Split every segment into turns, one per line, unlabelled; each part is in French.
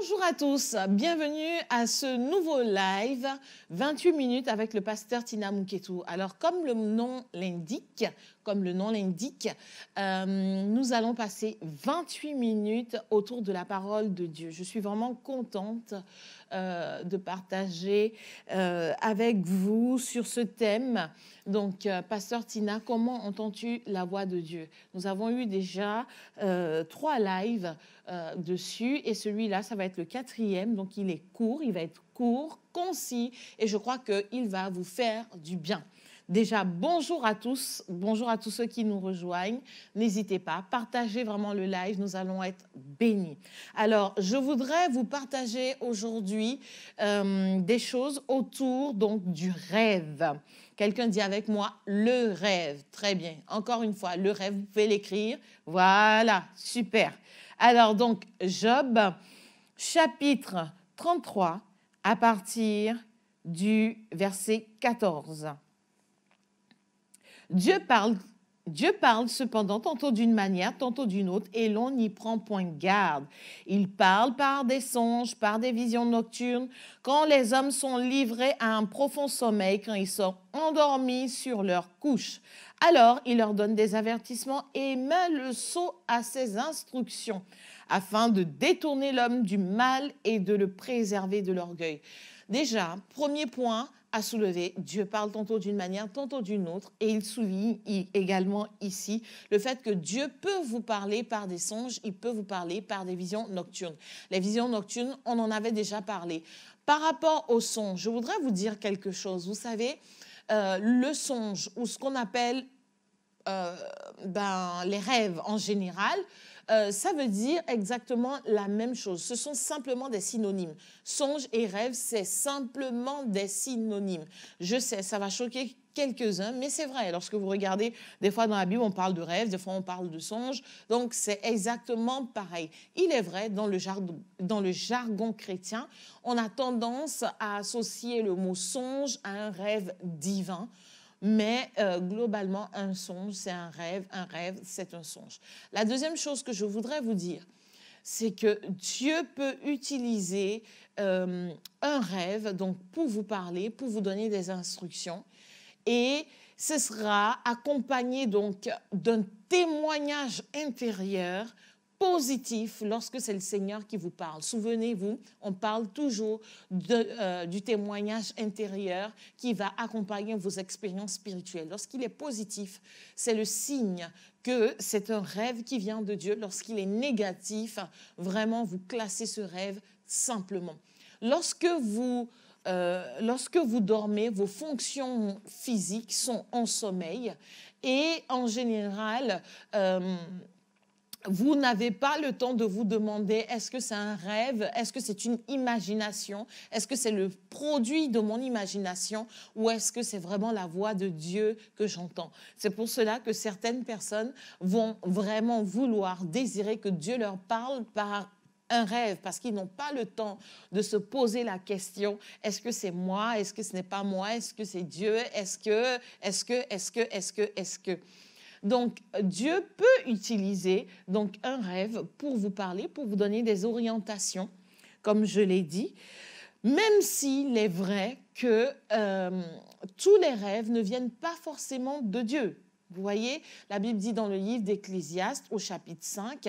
Bonjour à tous, bienvenue à ce nouveau live 28 minutes avec le pasteur Tina Mouketou. Alors comme le nom l'indique, comme le nom l'indique. Euh, nous allons passer 28 minutes autour de la parole de Dieu. Je suis vraiment contente euh, de partager euh, avec vous sur ce thème. Donc, Pasteur Tina, comment entends-tu la voix de Dieu Nous avons eu déjà trois lives dessus et celui-là, ça va être le quatrième. Donc, il est court, il va être court, concis et je crois qu'il va vous faire du bien. Déjà, bonjour à tous, bonjour à tous ceux qui nous rejoignent. N'hésitez pas, partagez vraiment le live, nous allons être bénis. Alors, je voudrais vous partager aujourd'hui euh, des choses autour donc du rêve. Quelqu'un dit avec moi le rêve. Très bien. Encore une fois, le rêve, vous pouvez l'écrire. Voilà, super. Alors donc, Job, chapitre 33, à partir du verset 14. Dieu parle, Dieu parle cependant tantôt d'une manière, tantôt d'une autre, et l'on n'y prend point garde. Il parle par des songes, par des visions nocturnes, quand les hommes sont livrés à un profond sommeil, quand ils sont endormis sur leur couche. Alors il leur donne des avertissements et met le sceau à ses instructions, afin de détourner l'homme du mal et de le préserver de l'orgueil. Déjà, premier point, à soulever. Dieu parle tantôt d'une manière, tantôt d'une autre. Et il souligne également ici le fait que Dieu peut vous parler par des songes, il peut vous parler par des visions nocturnes. Les visions nocturnes, on en avait déjà parlé. Par rapport aux songes, je voudrais vous dire quelque chose. Vous savez, euh, le songe ou ce qu'on appelle euh, ben, les rêves en général, euh, ça veut dire exactement la même chose. Ce sont simplement des synonymes. Songe et rêve, c'est simplement des synonymes. Je sais, ça va choquer quelques-uns, mais c'est vrai. Lorsque vous regardez, des fois dans la Bible, on parle de rêve, des fois on parle de songe. Donc c'est exactement pareil. Il est vrai, dans le jargon chrétien, on a tendance à associer le mot songe à un rêve divin. Mais euh, globalement, un songe, c'est un rêve, un rêve, c'est un songe. La deuxième chose que je voudrais vous dire, c'est que Dieu peut utiliser euh, un rêve donc pour vous parler, pour vous donner des instructions. Et ce sera accompagné donc d'un témoignage intérieur positif lorsque c'est le Seigneur qui vous parle. Souvenez-vous, on parle toujours euh, du témoignage intérieur qui va accompagner vos expériences spirituelles. Lorsqu'il est positif, c'est le signe que c'est un rêve qui vient de Dieu. Lorsqu'il est négatif, vraiment, vous classez ce rêve simplement. Lorsque vous... Euh, lorsque vous dormez, vos fonctions physiques sont en sommeil et en général, euh, vous n'avez pas le temps de vous demander est-ce que c'est un rêve, est-ce que c'est une imagination, est-ce que c'est le produit de mon imagination ou est-ce que c'est vraiment la voix de Dieu que j'entends. C'est pour cela que certaines personnes vont vraiment vouloir désirer que Dieu leur parle par un rêve parce qu'ils n'ont pas le temps de se poser la question est-ce que c'est moi, est-ce que ce n'est pas moi, est-ce que c'est Dieu, est-ce que, est-ce que, est-ce que, est-ce que, est-ce que. Est -ce que est ce que est ce que est ce que donc Dieu peut utiliser donc un rêve pour vous parler, pour vous donner des orientations, comme je l'ai dit, même s'il est vrai que euh, tous les rêves ne viennent pas forcément de Dieu. Vous voyez, la Bible dit dans le livre d'Ecclésiaste au chapitre 5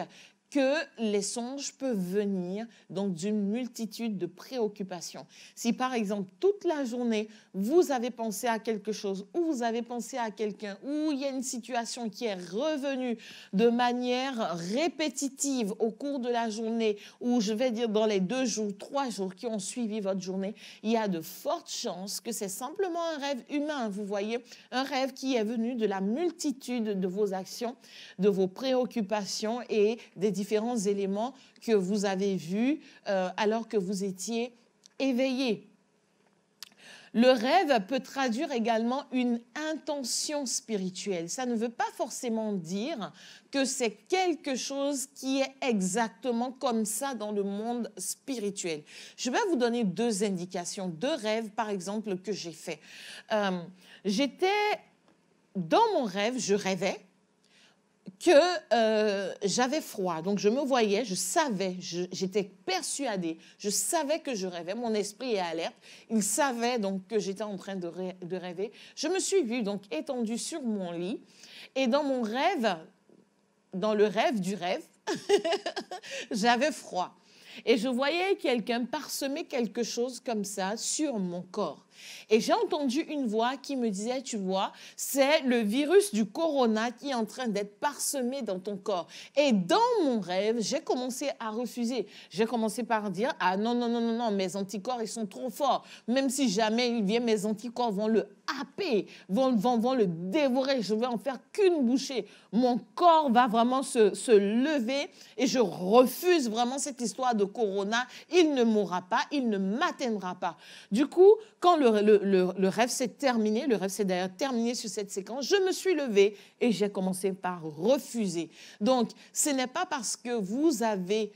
que les songes peuvent venir donc d'une multitude de préoccupations. Si par exemple toute la journée vous avez pensé à quelque chose ou vous avez pensé à quelqu'un ou il y a une situation qui est revenue de manière répétitive au cours de la journée ou je vais dire dans les deux jours, trois jours qui ont suivi votre journée, il y a de fortes chances que c'est simplement un rêve humain, vous voyez, un rêve qui est venu de la multitude de vos actions, de vos préoccupations et des différents éléments que vous avez vus euh, alors que vous étiez éveillé. Le rêve peut traduire également une intention spirituelle. Ça ne veut pas forcément dire que c'est quelque chose qui est exactement comme ça dans le monde spirituel. Je vais vous donner deux indications, deux rêves par exemple que j'ai fait. Euh, j'étais dans mon rêve, je rêvais que euh, j'avais froid. Donc je me voyais, je savais, j'étais persuadée, je savais que je rêvais. Mon esprit est alerte. Il savait donc que j'étais en train de, rêver. Je me suis vue donc étendue sur mon lit et dans mon rêve, dans le rêve du rêve, j'avais froid. Et je voyais quelqu'un parsemer quelque chose comme ça sur mon corps. Et j'ai entendu une voix qui me disait, tu vois, c'est le virus du corona qui est en train d'être parsemé dans ton corps. Et dans mon rêve, j'ai commencé à refuser. J'ai commencé par dire, ah non, non, non, non, non, mes anticorps, ils sont trop forts. Même si jamais il vient, mes anticorps vont le happer, vont, vont, vont le dévorer. Je vais en faire qu'une bouchée. Mon corps va vraiment se, se lever et je refuse vraiment cette histoire de corona. Il ne mourra pas, il ne m'atteindra pas. Du coup, quand le le, rêve s'est terminé, le rêve s'est d'ailleurs terminé sur cette séquence, je me suis levée et j'ai commencé par refuser. Donc, ce n'est pas parce que vous avez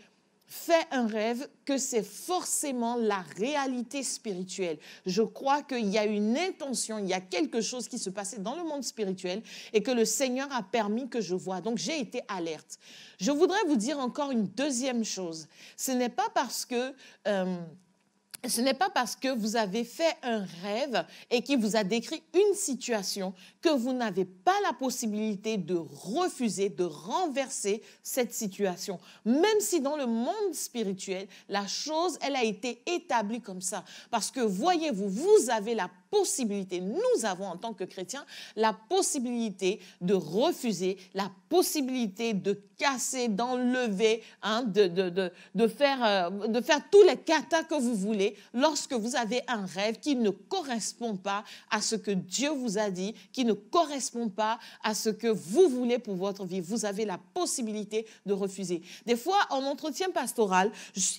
fait un rêve que c'est forcément la réalité spirituelle. Je crois qu'il y a une intention, il y a quelque chose qui se passait dans le monde spirituel et que le Seigneur a permis que je vois. Donc j'ai été alerte. Je voudrais vous dire encore une deuxième chose. Ce n'est pas parce que... Euh, ce n'est pas parce que vous avez fait un rêve et qu'il vous a décrit une situation que vous n'avez pas la possibilité de refuser, de renverser cette situation. Même si dans le monde spirituel, la chose, elle a été établie comme ça. Parce que voyez-vous, vous avez la possibilité, nous avons en tant que chrétiens, la possibilité de refuser, la possibilité de casser, d'enlever, hein, de, de, de, de, faire, euh, de faire tous les katas que vous voulez lorsque vous avez un rêve qui ne correspond pas à ce que Dieu vous a dit, qui ne correspond pas à ce que vous voulez pour votre vie. Vous avez la possibilité de refuser. Des fois, en entretien pastoral,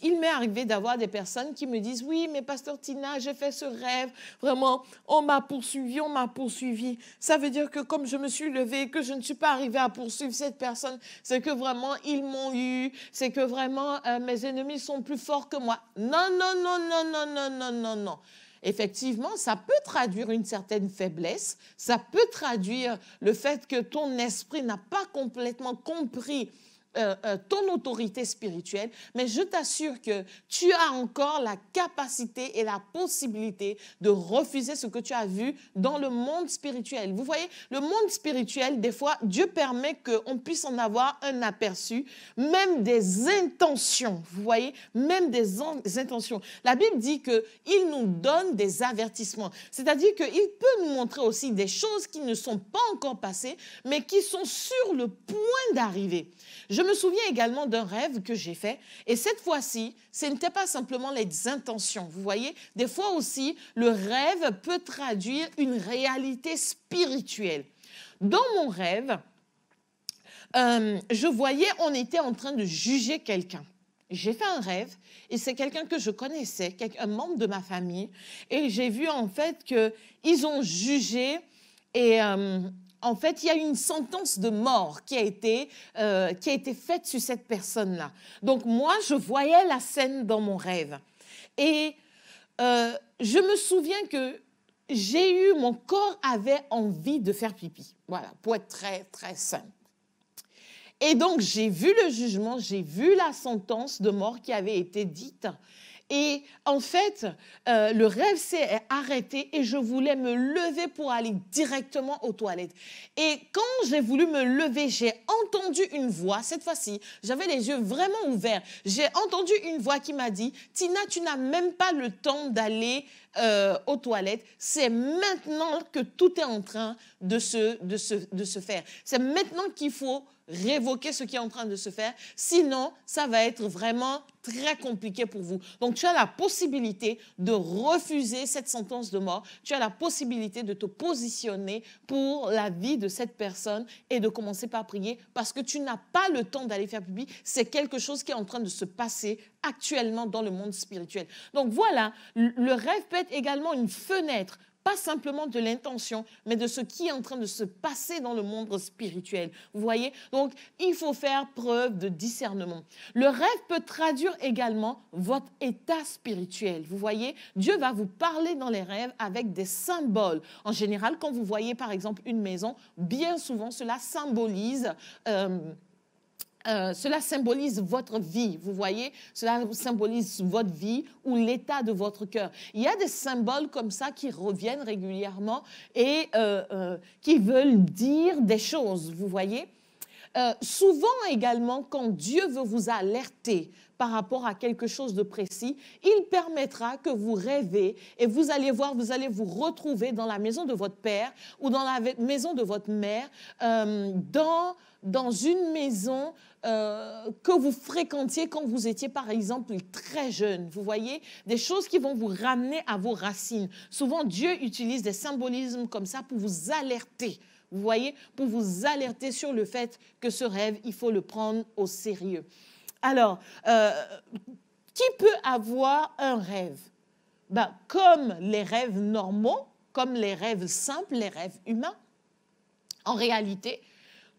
il m'est arrivé d'avoir des personnes qui me disent, oui, mais pasteur Tina, j'ai fait ce rêve, vraiment on m'a poursuivi, on m'a poursuivi. Ça veut dire que comme je me suis levé que je ne suis pas arrivé à poursuivre cette personne, c'est que vraiment, ils m'ont eu, c'est que vraiment, euh, mes ennemis sont plus forts que moi. Non, non, non, non, non, non, non, non, non effectivement, ça peut traduire une certaine faiblesse, ça peut traduire le fait que ton esprit n'a pas complètement compris euh, euh, ton autorité spirituelle, mais je t'assure que tu as encore la capacité et la possibilité de refuser ce que tu as vu dans le monde spirituel. Vous voyez, le monde spirituel, des fois, Dieu permet qu'on puisse en avoir un aperçu, même des intentions. Vous voyez, même des, intentions. La Bible dit qu'il nous donne des avertissements, c'est-à-dire qu'il peut nous montrer aussi des choses qui ne sont pas encore passées, mais qui sont sur le point d'arriver. Je je me souviens également d'un rêve que j'ai fait. Et cette fois-ci, ce n'était pas simplement les intentions. Vous voyez, des fois aussi, le rêve peut traduire une réalité spirituelle. Dans mon rêve, euh, je voyais, on était en train de juger quelqu'un. J'ai fait un rêve et c'est quelqu'un que je connaissais, un membre de ma famille. Et j'ai vu en fait qu'ils ont jugé et... Euh, en fait, il y a eu une sentence de mort qui a été, euh, qui a été faite sur cette personne-là. Donc moi, je voyais la scène dans mon rêve. Et euh, je me souviens que j'ai eu, mon corps avait envie de faire pipi. Voilà, pour être très, très simple. Et donc, j'ai vu le jugement, j'ai vu la sentence de mort qui avait été dite. Et en fait, euh, le rêve s'est arrêté et je voulais me lever pour aller directement aux toilettes. Et quand j'ai voulu me lever, j'ai entendu une voix. Cette fois-ci, j'avais les yeux vraiment ouverts. J'ai entendu une voix qui m'a dit, Tina, tu n'as même pas le temps d'aller euh, aux toilettes. C'est maintenant que tout est en train de se, de se, de se faire. C'est maintenant qu'il faut révoquer ce qui est en train de se faire. Sinon, ça va être vraiment très compliqué pour vous. Donc, tu as la possibilité de refuser cette sentence de mort. Tu as la possibilité de te positionner pour la vie de cette personne et de commencer par prier parce que tu n'as pas le temps d'aller faire public. C'est quelque chose qui est en train de se passer actuellement dans le monde spirituel. Donc voilà, le rêve peut être également une fenêtre pas simplement de l'intention, mais de ce qui est en train de se passer dans le monde spirituel. Vous voyez Donc, il faut faire preuve de discernement. Le rêve peut traduire également votre état spirituel. Vous voyez Dieu va vous parler dans les rêves avec des symboles. En général, quand vous voyez par exemple une maison, bien souvent cela symbolise... Euh, euh, cela symbolise votre vie, vous voyez, cela symbolise votre vie ou l'état de votre cœur. Il y a des symboles comme ça qui reviennent régulièrement et euh, euh, qui veulent dire des choses, vous voyez. souvent également, quand Dieu veut vous alerter par rapport à quelque chose de précis. Il permettra que vous rêvez et vous allez voir, vous allez vous retrouver dans la maison de votre père ou dans la maison de votre mère, euh, dans, dans une maison euh, que vous fréquentiez quand vous étiez, par exemple, très jeune. Vous voyez, des choses qui vont vous ramener à vos racines. Souvent, Dieu utilise des symbolismes comme ça pour vous alerter. Vous voyez, pour vous alerter sur le fait que ce rêve, il faut le prendre au sérieux. Alors, euh, qui peut avoir un rêve ben, Comme les rêves normaux, comme les rêves simples, les rêves humains. En réalité,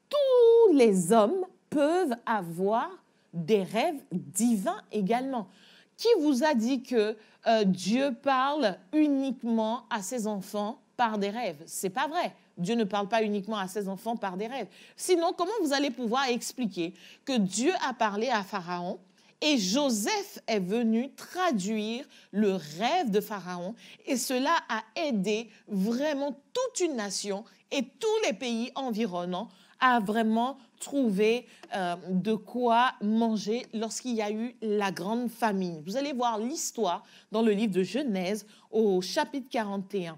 tous les hommes peuvent avoir des rêves divins également. Qui vous a dit que euh, Dieu parle uniquement à ses enfants par des rêves. C'est pas vrai. Dieu ne parle pas uniquement à ses enfants par des rêves. Sinon, comment vous allez pouvoir expliquer que Dieu a parlé à Pharaon et Joseph est venu traduire le rêve de Pharaon et cela a aidé vraiment toute une nation et tous les pays environnants à vraiment trouver euh, de quoi manger lorsqu'il y a eu la grande famine. Vous allez voir l'histoire dans le livre de Genèse au chapitre 41.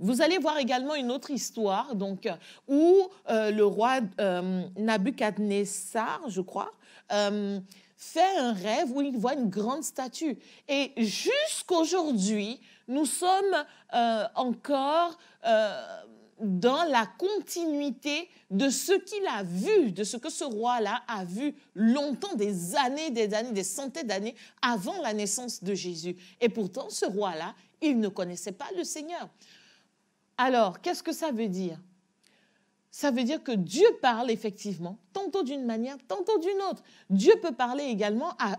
Vous allez voir également une autre histoire, donc, où euh, le roi euh, Nabucodonosor, je crois, euh, fait un rêve où il voit une grande statue. Et jusqu'aujourd'hui, nous sommes euh, encore dans la continuité de ce qu'il a vu, de ce que ce roi-là a vu longtemps, des années, des années, des centaines d'années avant la naissance de Jésus. Et pourtant, ce roi-là, il ne connaissait pas le Seigneur. Alors, qu'est-ce que ça veut dire ça veut dire que Dieu parle effectivement, tantôt d'une manière, tantôt d'une autre. Dieu peut parler également à,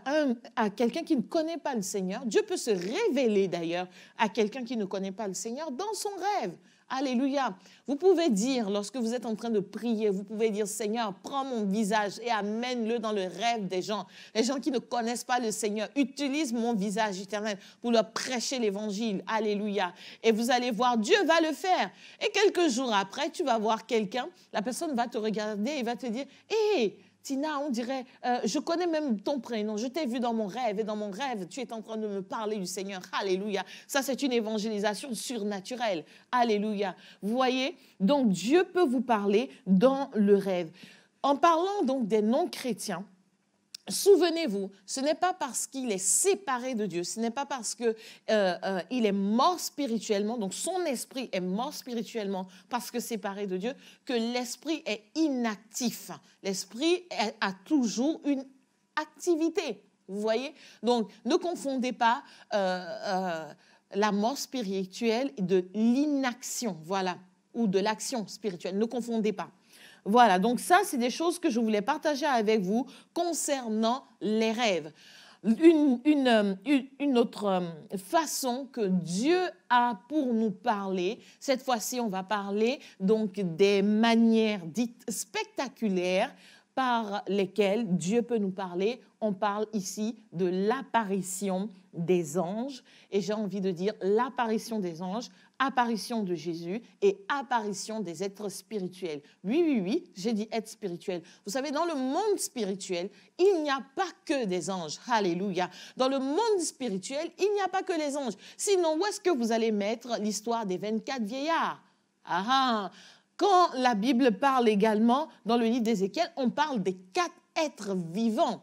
à quelqu'un qui ne connaît pas le Seigneur. Dieu peut se révéler d'ailleurs à quelqu'un qui ne connaît pas le Seigneur dans son rêve. Alléluia. Vous pouvez dire, lorsque vous êtes en train de prier, vous pouvez dire, Seigneur, prends mon visage et amène-le dans le rêve des gens. Les gens qui ne connaissent pas le Seigneur, utilise mon visage éternel pour leur prêcher l'évangile. Alléluia. Et vous allez voir, Dieu va le faire. Et quelques jours après, tu vas voir quelqu'un, la personne va te regarder et va te dire, hé, Tina, on dirait, euh, je connais même ton prénom, je t'ai vu dans mon rêve et dans mon rêve, tu es en train de me parler du Seigneur. Alléluia. Ça, c'est une évangélisation surnaturelle. Alléluia. Vous voyez, donc Dieu peut vous parler dans le rêve. En parlant donc des non-chrétiens, Souvenez-vous, ce n'est pas parce qu'il est séparé de Dieu, ce n'est pas parce qu'il euh, euh, est mort spirituellement, donc son esprit est mort spirituellement parce que séparé de Dieu, que l'esprit est inactif. L'esprit a toujours une activité, vous voyez Donc ne confondez pas euh, la mort spirituelle de l'inaction, voilà, ou de l'action spirituelle, ne confondez pas. Voilà, donc ça, c'est des choses que je voulais partager avec vous concernant les rêves. Une, euh, autre euh, façon que Dieu a pour nous parler. Cette fois-ci, on va parler donc des manières dites spectaculaires par lesquels Dieu peut nous parler. On parle ici de l'apparition des anges. Et j'ai envie de dire l'apparition des anges, apparition de Jésus et apparition des êtres spirituels. Oui, oui, oui, j'ai dit être spirituel. Vous savez, dans le monde spirituel, il n'y a pas que des anges. Alléluia. Dans le monde spirituel, il n'y a pas que les anges. Sinon, où est-ce que vous allez mettre l'histoire des 24 vieillards ah, ah quand la Bible parle également, dans le livre d'Ézéchiel, on parle des quatre êtres vivants.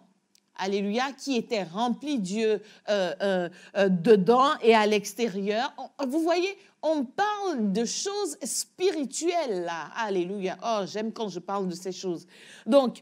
Alléluia, qui étaient remplis Dieu euh, euh, euh, dedans et à l'extérieur. Vous voyez, on parle de choses spirituelles là. Alléluia. Oh, j'aime quand je parle de ces choses. Donc,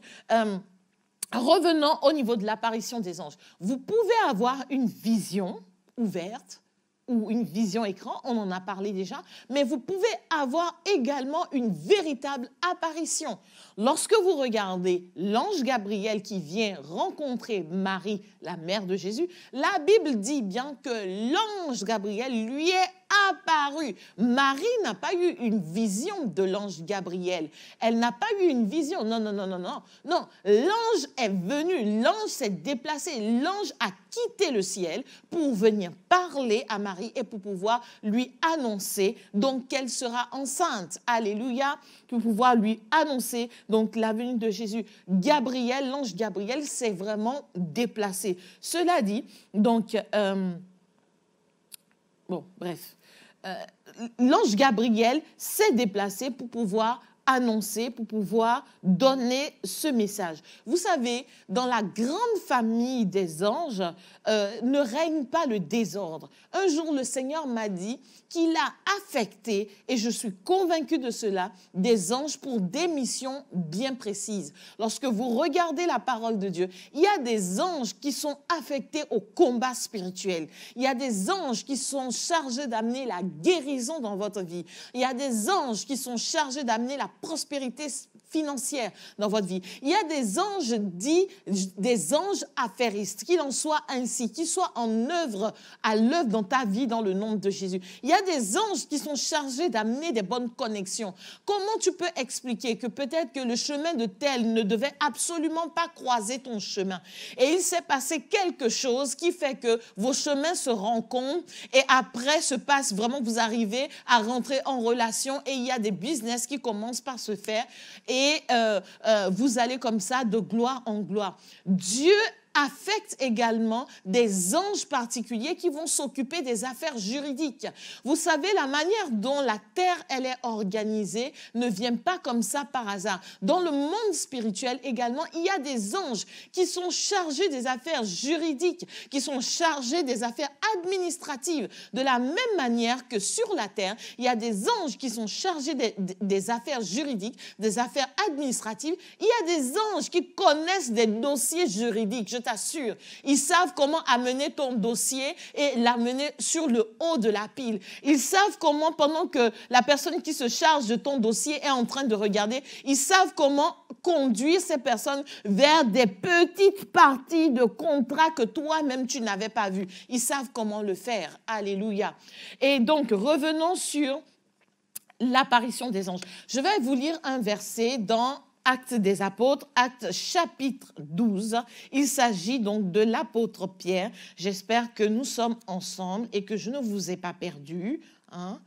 revenons au niveau de l'apparition des anges. Vous pouvez avoir une vision ouverte ou une vision écran, on en a parlé déjà, mais vous pouvez avoir également une véritable apparition. Lorsque vous regardez l'ange Gabriel qui vient rencontrer Marie, la mère de Jésus, la Bible dit bien que l'ange Gabriel lui est apparu. Marie n'a pas eu une vision de l'ange Gabriel. Elle n'a pas eu une vision. Non, non, non, non, non. Non, l'ange est venu, l'ange s'est déplacé, l'ange a quitté le ciel pour venir parler à Marie et pour pouvoir lui annoncer donc qu'elle sera enceinte. Alléluia, pour pouvoir lui annoncer donc la venue de Jésus. Gabriel, l'ange Gabriel s'est vraiment déplacé. Cela dit, donc... Euh, Bon, bref. Euh, L'ange Gabriel s'est déplacé pour pouvoir annoncer, pour pouvoir donner ce message. Vous savez, dans la grande famille des anges, euh, ne règne pas le désordre. Un jour, le Seigneur m'a dit qu'il a affecté, et je suis convaincue de cela, des anges pour des missions bien précises. Lorsque vous regardez la parole de Dieu, il y a des anges qui sont affectés au combat spirituel. Il y a des anges qui sont chargés d'amener la guérison dans votre vie. Il y a des anges qui sont chargés d'amener la prospérité financière dans votre vie. Il y a des anges dit des anges affairistes, qu'il en soit ainsi, qu'ils soient en œuvre, à l'œuvre dans ta vie, dans le nom de Jésus. Il y a des anges qui sont chargés d'amener des bonnes connexions. Comment tu peux expliquer que peut-être que le chemin de tel ne devait absolument pas croiser ton chemin et il s'est passé quelque chose qui fait que vos chemins se rencontrent et après se passe vraiment, vous arrivez à rentrer en relation et il y a des business qui commencent pas se faire. Et euh, euh, vous allez comme ça de gloire en gloire. Dieu affecte également des anges particuliers qui vont s'occuper des affaires juridiques. Vous savez, la manière dont la terre, elle est organisée ne vient pas comme ça par hasard. Dans le monde spirituel également, il y a des anges qui sont chargés des affaires juridiques, qui sont chargés des affaires administratives. De la même manière que sur la terre, il y a des anges qui sont chargés des, affaires juridiques, des affaires administratives. Il y a des anges qui connaissent des dossiers juridiques t'assure. Ils savent comment amener ton dossier et l'amener sur le haut de la pile. Ils savent comment, pendant que la personne qui se charge de ton dossier est en train de regarder, ils savent comment conduire ces personnes vers des petites parties de contrat que toi-même tu n'avais pas vu. Ils savent comment le faire. Alléluia. Et donc, revenons sur l'apparition des anges. Je vais vous lire un verset dans Actes des apôtres, acte chapitre 12. Il s'agit donc de l'apôtre Pierre. J'espère que nous sommes ensemble et que je ne vous ai pas perdu. Hein?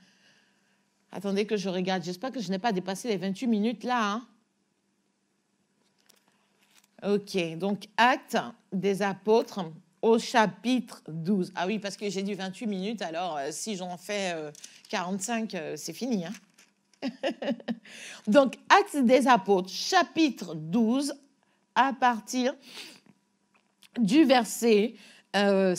Attendez que je regarde. J'espère que je n'ai pas dépassé les 28 minutes là. Hein. OK, donc acte des apôtres au chapitre 12. Ah oui, parce que j'ai dit 28 minutes, alors euh, si j'en fais 45, euh, euh, c'est fini. Hein? Donc, Actes des Apôtres, chapitre 12, à partir du verset 7. Euh,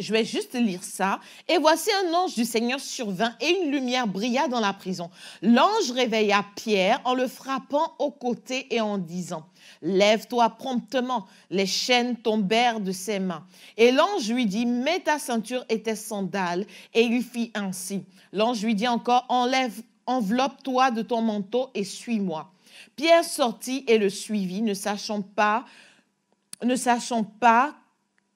Je vais juste lire ça. Et voici un ange du Seigneur survint et une lumière brilla dans la prison. L'ange réveilla Pierre en le frappant au côté et en disant, Lève-toi promptement. Les chaînes tombèrent de ses mains. Et l'ange lui dit, Mets ta ceinture et tes sandales. Et il fit ainsi. L'ange lui dit encore, Enlève enveloppe-toi de ton manteau et suis-moi. Pierre sortit et le suivit, ne sachant pas, ne sachant pas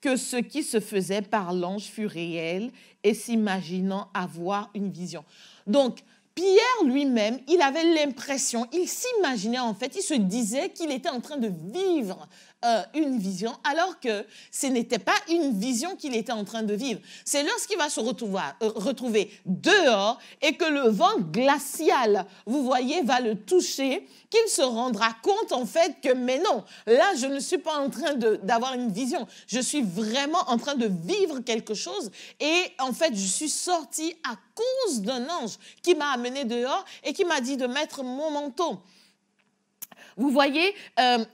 que ce qui se faisait par l'ange fut réel et s'imaginant avoir une vision. Donc, Pierre lui-même, il avait l'impression, il s'imaginait en fait, il se disait qu'il était en train de vivre euh, une vision alors que ce n'était pas une vision qu'il était en train de vivre. C'est lorsqu'il va se retrouver, euh, retrouver dehors et que le vent glacial, vous voyez, va le toucher, qu'il se rendra compte en fait que, mais non, là, je ne suis pas en train d'avoir une vision, je suis vraiment en train de vivre quelque chose et en fait, je suis sorti à cause d'un ange qui m'a amené dehors et qui m'a dit de mettre mon manteau. Vous voyez, euh,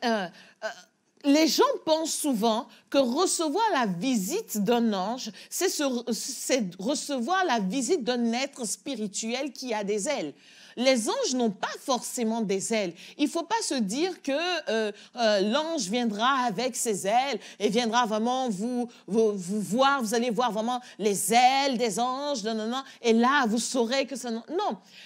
les gens pensent souvent que recevoir la visite d'un ange, c'est recevoir la visite d'un être spirituel qui a des ailes les anges n'ont pas forcément des ailes. Il ne faut pas se dire que euh, euh, l'ange viendra avec ses ailes et viendra vraiment vous, voir, vous allez voir vraiment les ailes des anges, non, non, et là, vous saurez que ça... Non,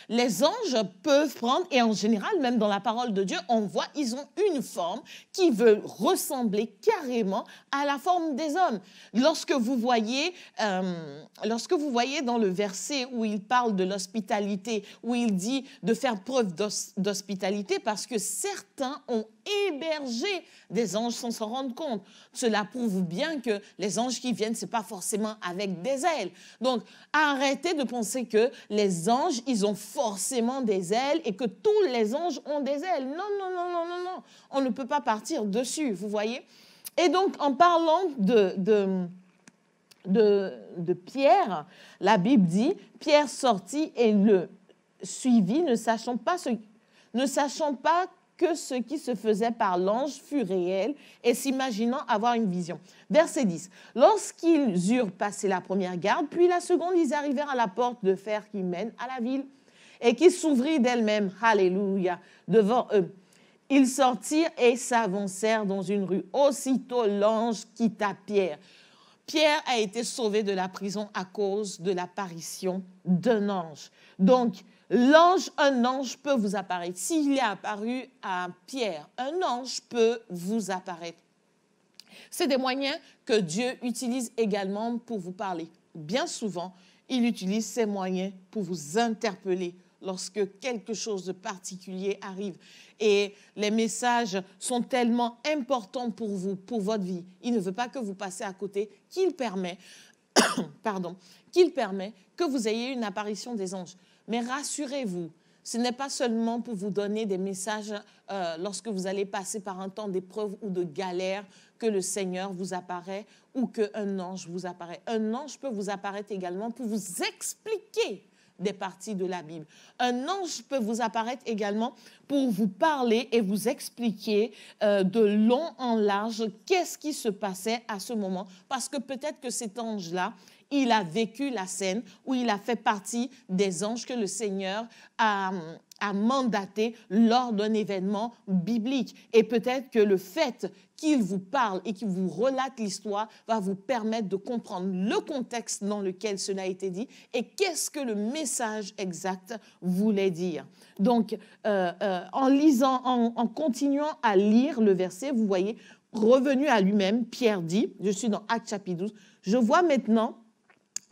les anges peuvent prendre, et en général, même dans la parole de Dieu, on voit, ils ont une forme qui veut ressembler carrément à la forme des hommes. Lorsque vous voyez, euh, lorsque vous voyez dans le verset où il parle de l'hospitalité, où il dit de faire preuve d'hospitalité parce que certains ont hébergé des anges sans s'en rendre compte. Cela prouve bien que les anges qui viennent, ce n'est pas forcément avec des ailes. Donc, arrêtez de penser que les anges, ils ont forcément des ailes et que tous les anges ont des ailes. Non, non, non, non, non, non. On ne peut pas partir dessus, vous voyez. Et donc, en parlant de, de de, de, Pierre, la Bible dit, Pierre sortit et le suivi, ne sachant pas, ne sachant pas que ce qui se faisait par l'ange fut réel et s'imaginant avoir une vision. Verset 10. Lorsqu'ils eurent passé la première garde, puis la seconde, ils arrivèrent à la porte de fer qui mène à la ville et qui s'ouvrit d'elle-même, alléluia, devant eux. Ils sortirent et s'avancèrent dans une rue. Aussitôt l'ange quitta Pierre. Pierre a été sauvé de la prison à cause de l'apparition d'un ange. Donc, L'ange, un ange peut vous apparaître. S'il est apparu à Pierre, un ange peut vous apparaître. C'est des moyens que Dieu utilise également pour vous parler. Bien souvent, il utilise ces moyens pour vous interpeller lorsque quelque chose de particulier arrive. Et les messages sont tellement importants pour vous, pour votre vie. Il ne veut pas que vous passiez à côté, qu'il permet, pardon, qu'il permet que vous ayez une apparition des anges. Mais rassurez-vous, ce n'est pas seulement pour vous donner des messages euh, lorsque vous allez passer par un temps d'épreuve ou de galère que le Seigneur vous apparaît ou qu'un ange vous apparaît. Un ange peut vous apparaître également pour vous expliquer des parties de la Bible. Un ange peut vous apparaître également pour vous parler et vous expliquer euh, de long en large qu'est-ce qui se passait à ce moment, parce que peut-être que cet ange-là il a vécu la scène où il a fait partie des anges que le Seigneur a, hum, a mandaté lors d'un événement biblique. Et peut-être que le fait qu'il vous parle et qu'il vous relate l'histoire va vous permettre de comprendre le contexte dans lequel cela a été dit et qu'est-ce que le message exact voulait dire. Donc, euh, euh, en lisant, en, continuant à lire le verset, vous voyez, revenu à lui-même, Pierre dit, je suis dans Acte chapitre 12, je vois maintenant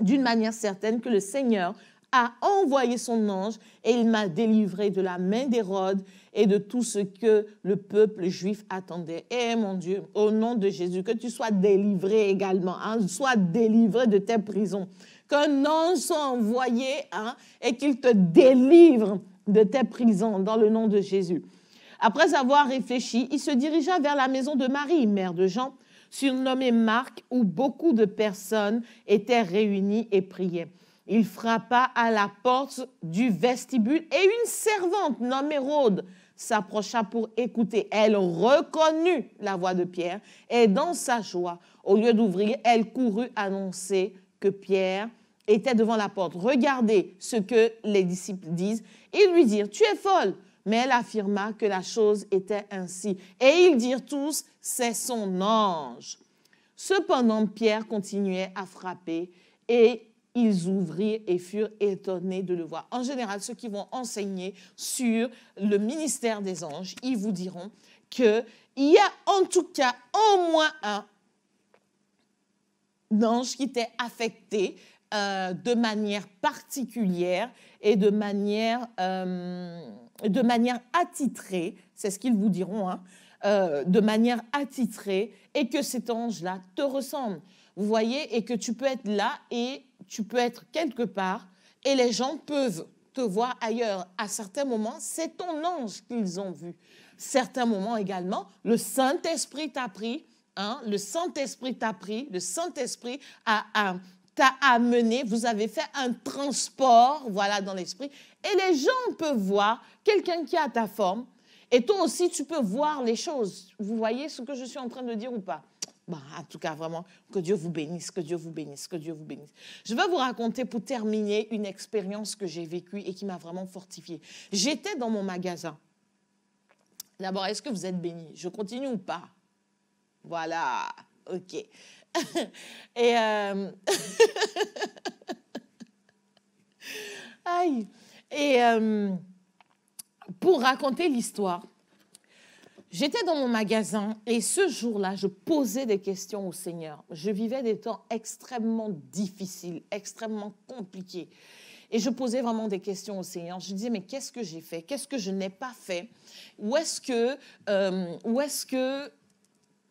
d'une manière certaine que le Seigneur a envoyé son ange et il m'a délivré de la main d'Hérode et de tout ce que le peuple juif attendait. Et eh, mon Dieu, au nom de Jésus, que tu sois délivré également, hein, sois délivré de tes prisons, qu'un ange soit envoyé hein, et qu'il te délivre de tes prisons dans le nom de Jésus. Après avoir réfléchi, il se dirigea vers la maison de Marie, mère de Jean, surnommé Marc, où beaucoup de personnes étaient réunies et priaient. Il frappa à la porte du vestibule et une servante nommée Rhode s'approcha pour écouter. Elle reconnut la voix de Pierre et dans sa joie, au lieu d'ouvrir, elle courut annoncer que Pierre était devant la porte. Regardez ce que les disciples disent. Ils lui dirent, tu es folle. Mais elle affirma que la chose était ainsi. Et ils dirent tous, c'est son ange. Cependant, Pierre continuait à frapper et ils ouvrirent et furent étonnés de le voir. En général, ceux qui vont enseigner sur le ministère des anges, ils vous diront qu'il y a en tout cas au moins un ange qui était affecté euh, de manière particulière et de manière, euh, de manière attitrée, c'est ce qu'ils vous diront, hein, euh, de manière attitrée et que cet ange-là te ressemble. Vous voyez, et que tu peux être là et tu peux être quelque part et les gens peuvent te voir ailleurs. À certains moments, c'est ton ange qu'ils ont vu. Certains moments également, le Saint-Esprit t'a pris. Hein, le Saint-Esprit t'a pris, le Saint-Esprit a, a t'a amené, vous avez fait un transport, voilà, dans l'esprit. Et les gens peuvent voir quelqu'un qui a ta forme, et toi aussi, tu peux voir les choses. Vous voyez ce que je suis en train de dire ou pas bah, en tout cas, vraiment, que Dieu vous bénisse, que Dieu vous bénisse, que Dieu vous bénisse. Je vais vous raconter pour terminer une expérience que j'ai vécue et qui m'a vraiment fortifiée. J'étais dans mon magasin. D'abord, est-ce que vous êtes bénis Je continue ou pas Voilà, ok. et euh, aïe. Et euh, pour raconter l'histoire, j'étais dans mon magasin et ce jour-là, je posais des questions au Seigneur. Je vivais des temps extrêmement difficiles, extrêmement compliqués. Et je posais vraiment des questions au Seigneur. Je disais, mais qu'est-ce que j'ai fait Qu'est-ce que je n'ai pas fait Où est-ce que, euh, est-ce que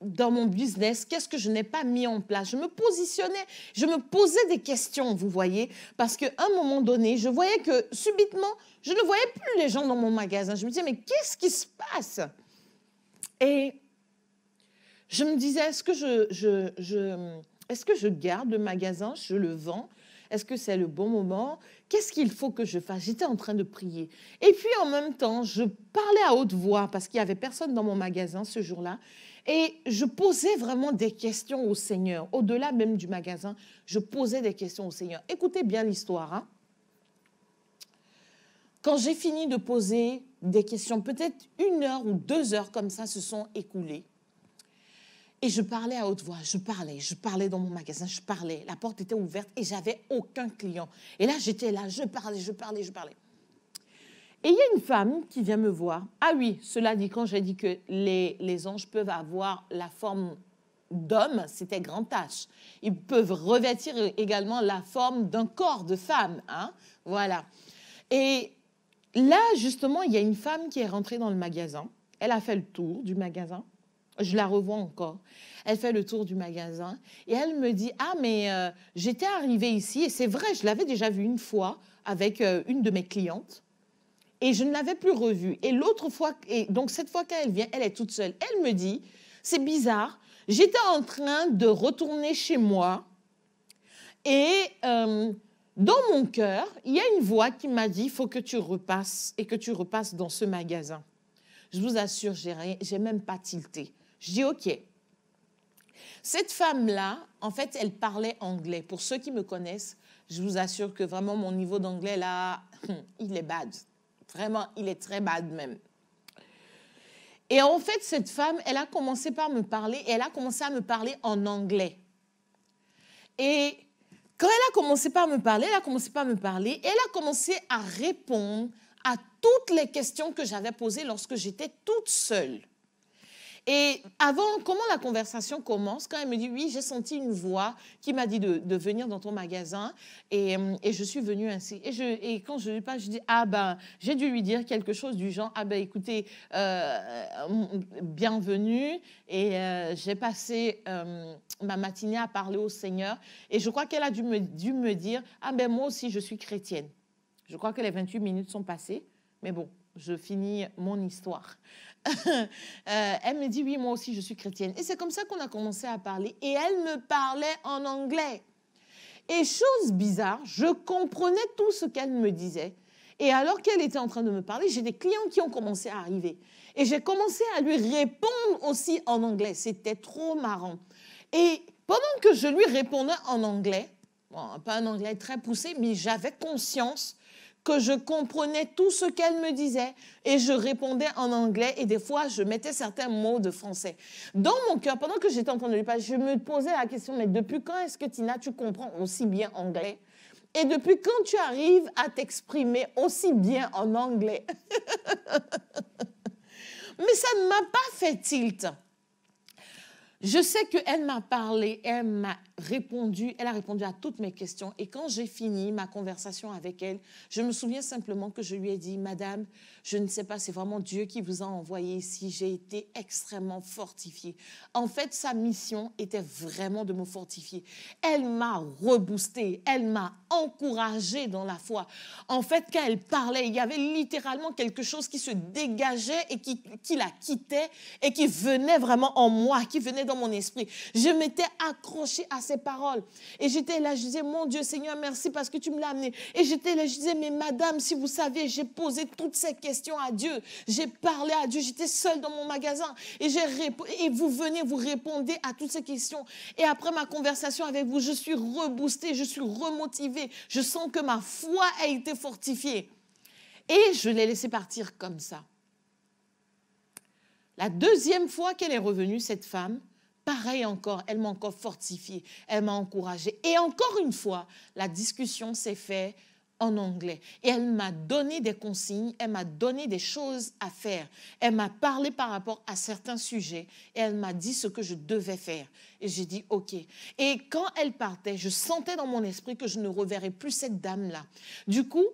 dans mon business, qu'est-ce que je n'ai pas mis en place. Je me positionnais, je me posais des questions, vous voyez, parce qu'à un moment donné, je voyais que subitement, je ne voyais plus les gens dans mon magasin. Je me disais, mais qu'est-ce qui se passe Et je me disais, est-ce que je, je, est-ce que je garde le magasin, je le vends est-ce que c'est le bon moment Qu'est-ce qu'il faut que je fasse J'étais en train de prier. Et puis en même temps, je parlais à haute voix parce qu'il n'y avait personne dans mon magasin ce jour-là. Et je posais vraiment des questions au Seigneur. Au-delà même du magasin, je posais des questions au Seigneur. Écoutez bien l'histoire. Hein. Quand j'ai fini de poser des questions, peut-être une heure ou deux heures comme ça se sont écoulées. Et je parlais à haute voix, je parlais, je parlais dans mon magasin, je parlais. La porte était ouverte et j'avais aucun client. Et là, j'étais là, je parlais, je parlais, je parlais. Et il y a une femme qui vient me voir. Ah oui, cela dit, quand j'ai dit que les, les, anges peuvent avoir la forme d'homme, c'était grand H. Ils peuvent revêtir également la forme d'un corps de femme. Hein? Voilà. Et là, justement, il y a une femme qui est rentrée dans le magasin. Elle a fait le tour du magasin. Je la revois encore. Elle fait le tour du magasin et elle me dit Ah, mais euh, j'étais arrivée ici et c'est vrai, je l'avais déjà vue une fois avec euh, une de mes clientes. Et je ne l'avais plus revue. Et l'autre fois, et donc cette fois qu'elle vient, elle est toute seule. Elle me dit, c'est bizarre, j'étais en train de retourner chez moi et euh, dans mon cœur, il y a une voix qui m'a dit, il faut que tu repasses et que tu repasses dans ce magasin. Je vous assure, j'ai même pas tilté. Je dis, OK. Cette femme-là, en fait, elle parlait anglais. Pour ceux qui me connaissent, je vous assure que vraiment mon niveau d'anglais, là, il est bad. Vraiment, il est très bad même. Et en fait, cette femme, elle a commencé par me parler et elle a commencé à me parler en anglais. Et quand elle a commencé par me parler, elle a commencé par me parler et elle a commencé à répondre à toutes les questions que j'avais posées lorsque j'étais toute seule. Et avant, comment la conversation commence Quand elle me dit oui, j'ai senti une voix qui m'a dit de, venir dans ton magasin euh, et, je suis venue ainsi. Et, je, et quand je lui parle, je dis ah ben, j'ai dû lui dire quelque chose du genre ah ben écoutez, euh, bienvenue et euh, j'ai passé ma matinée à parler au Seigneur et je crois qu'elle a dû me, dû me dire ah ben moi aussi je suis chrétienne. Je crois que les 28 minutes sont passées, mais bon, je finis mon histoire. Euh, elle me dit, oui, moi aussi, je suis chrétienne. Et c'est comme ça qu'on a commencé à parler. Et elle me parlait en anglais. Et chose bizarre, je comprenais tout ce qu'elle me disait. Et alors qu'elle était en train de me parler, j'ai des clients qui ont commencé à arriver. Et j'ai commencé à lui répondre aussi en anglais. C'était trop marrant. Et pendant que je lui répondais en anglais, pas un anglais très poussé, mais j'avais conscience que je comprenais tout ce qu'elle me disait et je répondais en anglais et des fois je mettais certains mots de français. Dans mon cœur, pendant que j'étais en train de lui parler, je me posais la question, mais depuis quand est-ce que Tina, tu comprends aussi bien anglais et depuis quand tu arrives à t'exprimer aussi bien en anglais Mais ça ne m'a pas fait tilt. Je sais qu'elle m'a parlé, elle m'a répondu, elle a répondu à toutes mes questions. Et quand j'ai fini ma conversation avec elle, je me souviens simplement que je lui ai dit, Madame, je ne sais pas, c'est vraiment Dieu qui vous a envoyé ici. J'ai été extrêmement fortifiée. En fait, sa mission était vraiment de me fortifier. Elle m'a reboosté, elle m'a encouragée dans la foi. En fait, quand elle parlait, il y avait littéralement quelque chose qui se dégageait et qui, qui la quittait et qui venait vraiment en moi, qui venait dans mon esprit. Je m'étais accroché à ces paroles. Et j'étais là, je disais, mon Dieu, Seigneur, merci parce que tu me l'as amené. Et j'étais là, je disais, mais madame, si vous savez, j'ai posé toutes ces questions à Dieu. J'ai parlé à Dieu. J'étais seule dans mon magasin. Et, et vous venez, vous répondez à toutes ces questions. Et après ma conversation avec vous, je suis reboostée, je suis remotivée. Je sens que ma foi a été fortifiée. Et je l'ai laissée partir comme ça. La deuxième fois qu'elle est revenue, cette femme, pareil encore, elle m'a encore fortifiée, elle m'a encouragée. Et encore une fois, la discussion s'est faite en anglais. Et elle m'a donné des consignes, elle m'a donné des choses à faire. Elle m'a parlé par rapport à certains sujets et elle m'a dit ce que je devais faire. Et j'ai dit OK. Et quand elle partait, je sentais dans mon esprit que je ne reverrais plus cette dame-là. Du coup,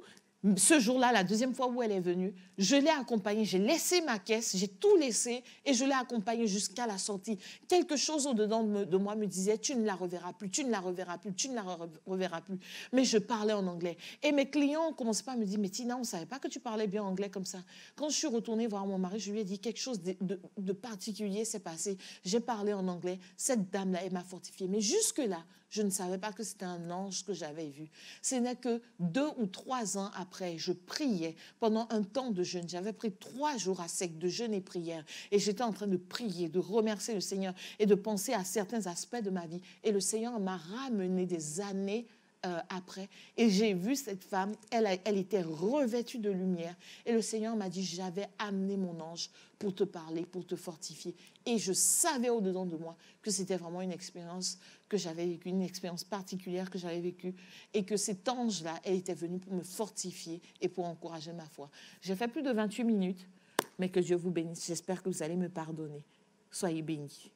ce jour-là, la deuxième fois où elle est venue, je l'ai accompagnée, j'ai laissé ma caisse, j'ai tout laissé et je l'ai accompagnée jusqu'à la sortie. Quelque chose au-dedans de, moi me disait, tu ne la reverras plus, tu ne la reverras plus, tu ne la reverras plus. Mais je parlais en anglais. Et mes clients ne commençaient pas à me dire, mais Tina, on ne savait pas que tu parlais bien anglais comme ça. Quand je suis retournée voir mon mari, je lui ai dit, quelque chose de, de particulier s'est passé. J'ai parlé en anglais. Cette dame-là, elle m'a fortifiée. Mais jusque-là, je ne savais pas que c'était un ange que j'avais vu. Ce n'est que deux ou trois ans après, je priais pendant un temps de jeûne. J'avais pris trois jours à sec de jeûne et prière. Et j'étais en train de prier, de remercier le Seigneur et de penser à certains aspects de ma vie. Et le Seigneur m'a ramené des années euh, après. Et j'ai vu cette femme, elle était revêtue de lumière. Et le Seigneur m'a dit, j'avais amené mon ange pour te parler, pour te fortifier. Et je savais au-dedans de moi que c'était vraiment une expérience que j'avais vécue, une expérience particulière que j'avais vécue, et que cet ange-là, était venu pour me fortifier et pour encourager ma foi. J'ai fait plus de 28 minutes, mais que Dieu vous bénisse. J'espère que vous allez me pardonner. Soyez bénis.